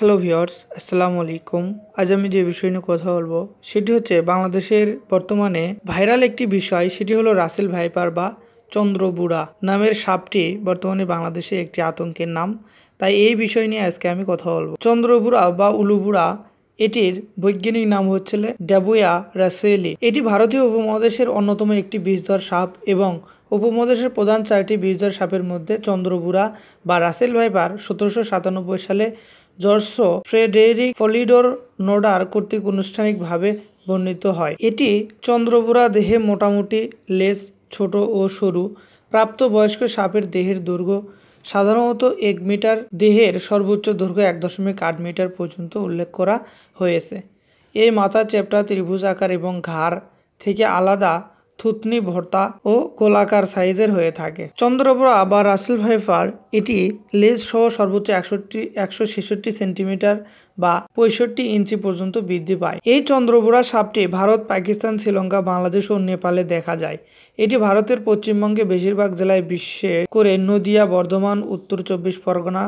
hello viewers আসসালামু আলাইকুম আজ আমি যে বিষয় নিয়ে কথা বলবো সেটি হচ্ছে বাংলাদেশের বর্তমানে ভাইরাল একটি বিষয় সেটি হলো রাসেল ভাইপার বা চন্দ্রবুড়া নামের সাপটি বর্তমানে বাংলাদেশে একটি আতঙ্কের নাম তাই এই বিষয় নিয়ে আজকে আমি কথা বলবো চন্দ্রবুড়া বা উলুবুড়া এটির বৈজ্ঞানিক নাম হচ্ছে ড্যাবুয়া রাসেলি এটি ভারতীয় উপমহাদেশের অন্যতম একটি বিষধর সাপ এবং উপমহাদেশের প্রধান চারটি বিষধর সাপের মধ্যে চন্দ্রবুড়া বা রাসেল ভাইপার সতেরোশো সাতানব্বই সালে জর্স ফ্রেডেরিক ফলিডোর নোডার কর্তৃক আনুষ্ঠানিকভাবে বর্ণিত হয় এটি চন্দ্রপুরা দেহে মোটামুটি লেস ছোট ও সরু প্রাপ্তবয়স্ক সাপের দেহের দৈর্ঘ্য সাধারণত এক মিটার দেহের সর্বোচ্চ দৈর্ঘ্য এক দশমিক আট মিটার পর্যন্ত উল্লেখ করা হয়েছে এই মাথা চ্যাপটা ত্রিভুজ আকার এবং ঘাড় থেকে আলাদা থুতনি ভর্তা ও গোলাকার সাইজের হয়ে থাকে চন্দ্রপুরা বা রাসেল ভাইফার এটি লেজ সহ সর্বোচ্চ একষট্টি একশো ছেষট্টি সেন্টিমিটার বা পঁয়ষট্টি ইঞ্চি পর্যন্ত বৃদ্ধি পায় এই চন্দ্রপুরা সাপটি ভারত পাকিস্তান শ্রীলঙ্কা বাংলাদেশ ও নেপালে দেখা যায় এটি ভারতের পশ্চিমবঙ্গে বেশিরভাগ জেলায় বিশ্বে করে নদিয়া বর্ধমান উত্তর চব্বিশ পরগনা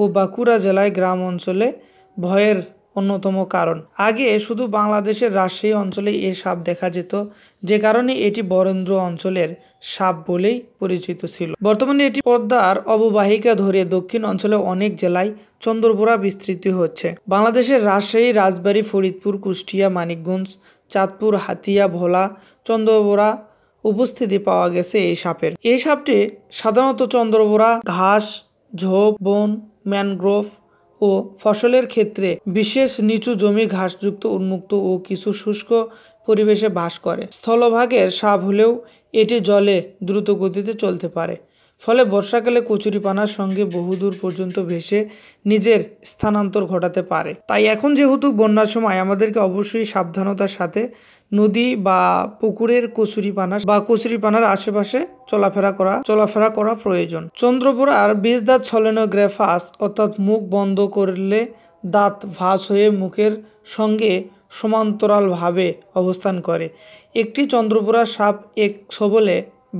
ও বাঁকুড়া জেলায় গ্রাম অঞ্চলে ভয়ের অন্যতম কারণ আগে শুধু বাংলাদেশের রাজশাহী অঞ্চলে এ সাপ দেখা যেত যে কারণে এটি বরেন্দ্র অঞ্চলের সাপ বলেই পরিচিত ছিল বর্তমানে এটি পদ্মার অববাহিকা ধরে দক্ষিণ অঞ্চলে অনেক জেলায় চন্দ্রপুরা বিস্তৃত হচ্ছে বাংলাদেশের রাজশাহী রাজবাড়ী ফরিদপুর কুষ্টিয়া মানিকগঞ্জ চাঁদপুর হাতিয়া ভোলা চন্দ্রপুরা উপস্থিতি পাওয়া গেছে এই সাপের এই সাপটি সাধারণত চন্দ্রপুরা ঘাস ঝোপ বন ম্যানগ্রোভ ও ফসলের ক্ষেত্রে বিশেষ নিচু জমি ঘাসযুক্ত উন্মুক্ত ও কিছু শুষ্ক পরিবেশে বাস করে স্থলভাগের সাপ হলেও এটি জলে দ্রুত গতিতে চলতে পারে ফলে বর্ষাকালে কচুরিপানার সঙ্গে বহুদূর পর্যন্ত ভেসে নিজের স্থানান্তর ঘটাতে পারে তাই এখন যেহেতু বন্যার সময় আমাদেরকে অবশ্যই সাবধানতার সাথে নদী বা পুকুরের কচুরিপানা বা কচুরিপানার আশেপাশে চলাফেরা করা চলাফেরা করা প্রয়োজন আর বীজ দাঁত গ্রেফাস অর্থাৎ মুখ বন্ধ করলে দাঁত ভাস হয়ে মুখের সঙ্গে সমান্তরালভাবে অবস্থান করে একটি চন্দ্রপুরা সাপ এক সবলে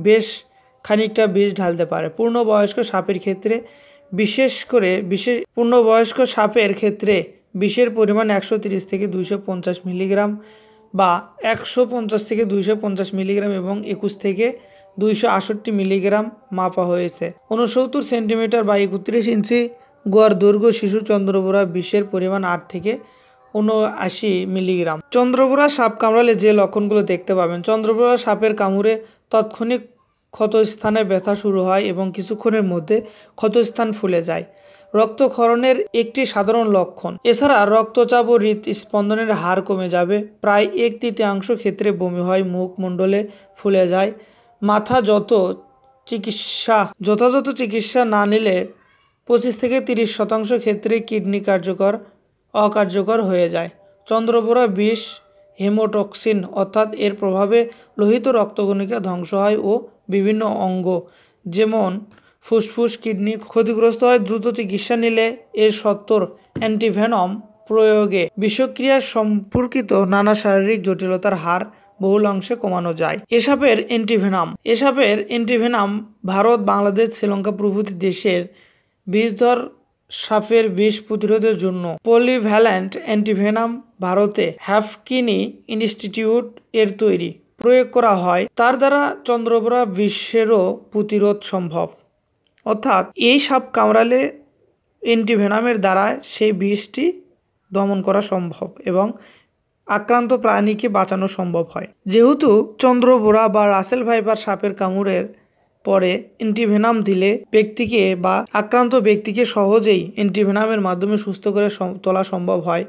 বেশ খানিকটা বিষ ঢালতে পারে পূর্ণবয়স্ক সাপের ক্ষেত্রে বিশেষ করে বিশেষ পূর্ণবয়স্ক সাপের ক্ষেত্রে বিষের পরিমাণ একশো থেকে দুইশো মিলিগ্রাম বা একশো থেকে দুইশো মিলিগ্রাম এবং একুশ থেকে দুইশো মিলিগ্রাম মাপা হয়েছে উনসত্তর সেন্টিমিটার বা একত্রিশ ইঞ্চি গোয়ার দৈর্ঘ্য শিশু চন্দ্রপুরা বিষের পরিমাণ আট থেকে উনআশি মিলিগ্রাম চন্দ্রপুরা সাপ কামড়ালে যে লক্ষণগুলো দেখতে পাবেন চন্দ্রপুরা সাপের কামড়ে তৎক্ষণিক ক্ষতস্থানে ব্যথা শুরু হয় এবং কিছুক্ষণের মধ্যে ক্ষতস্থান ফুলে যায় রক্তক্ষরণের একটি সাধারণ লক্ষণ এছাড়া রক্তচাপ ও হৃদস্পন্দনের হার কমে যাবে প্রায় এক তৃতীয়াংশ ক্ষেত্রে বমি হয় মুখমণ্ডলে ফুলে যায় মাথা যত চিকিৎসা যথাযথ চিকিৎসা না নিলে পঁচিশ থেকে তিরিশ শতাংশ ক্ষেত্রে কিডনি কার্যকর অকার্যকর হয়ে যায় চন্দ্রপুরা বিষ হেমোটক্সিন অর্থাৎ এর প্রভাবে লোহিত রক্তকণিকা ধ্বংস হয় ও বিভিন্ন অঙ্গ যেমন ফুসফুস কিডনি ক্ষতিগ্রস্ত হয় দ্রুত চিকিৎসা নিলে এর সত্তর অ্যান্টিভেনম প্রয়োগে বিষক্রিয়া সম্পর্কিত নানা শারীরিক জটিলতার হার বহুলাংশে কমানো যায় এসাপের অ্যান্টিভেনাম এসাপের অ্যান্টিভেনাম ভারত বাংলাদেশ শ্রীলঙ্কা প্রভৃতি দেশের বিষধর সাপের বিষ প্রতিরোধের জন্য পলিভ্যালেন্ট অ্যান্টিভেনাম ভারতে হ্যাফকিনি ইনস্টিটিউট এর তৈরি প্রয়োগ করা হয় তার দ্বারা চন্দ্রপোড়া বিশ্বেরও প্রতিরোধ সম্ভব অর্থাৎ এই সাপ কামড়ালে অ্যান্টিভেনামের দ্বারা সেই বিষটি দমন করা সম্ভব এবং আক্রান্ত প্রাণীকে বাঁচানো সম্ভব হয় যেহেতু চন্দ্রবোরা বা রাসেল ভাইপার সাপের কামড়ের পরে এন্টিভেনাম দিলে ব্যক্তিকে বা আক্রান্ত ব্যক্তিকে সহজেই এন্টিভেনামের মাধ্যমে সুস্থ করে তোলা সম্ভব হয়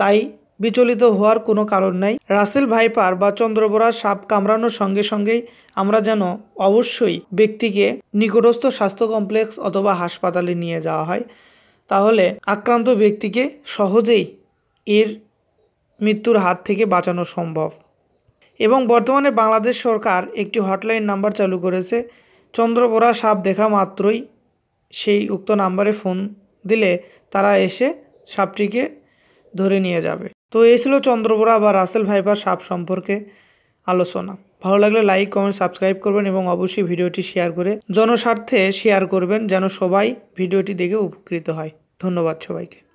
তাই বিচলিত হওয়ার কোনো কারণ নাই রাসেল ভাইপার বা চন্দ্রবরা সাপ কামড়ানোর সঙ্গে সঙ্গেই আমরা যেন অবশ্যই ব্যক্তিকে নিকটস্থ স্বাস্থ্য কমপ্লেক্স অথবা হাসপাতালে নিয়ে যাওয়া হয় তাহলে আক্রান্ত ব্যক্তিকে সহজেই এর মৃত্যুর হাত থেকে বাঁচানো সম্ভব এবং বর্তমানে বাংলাদেশ সরকার একটি হটলাইন নাম্বার চালু করেছে চন্দ্রবোরা সাপ দেখা মাত্রই সেই উক্ত নাম্বারে ফোন দিলে তারা এসে সাপটিকে ধরে নিয়ে যাবে তো এই ছিল চন্দ্রবোরা বা রাসেল ভাইপার সাপ সম্পর্কে আলোচনা ভালো লাগলে লাইক কমেন্ট সাবস্ক্রাইব করবেন এবং অবশ্যই ভিডিওটি শেয়ার করে জনস্বার্থে শেয়ার করবেন যেন সবাই ভিডিওটি দেখে উপকৃত হয় ধন্যবাদ সবাইকে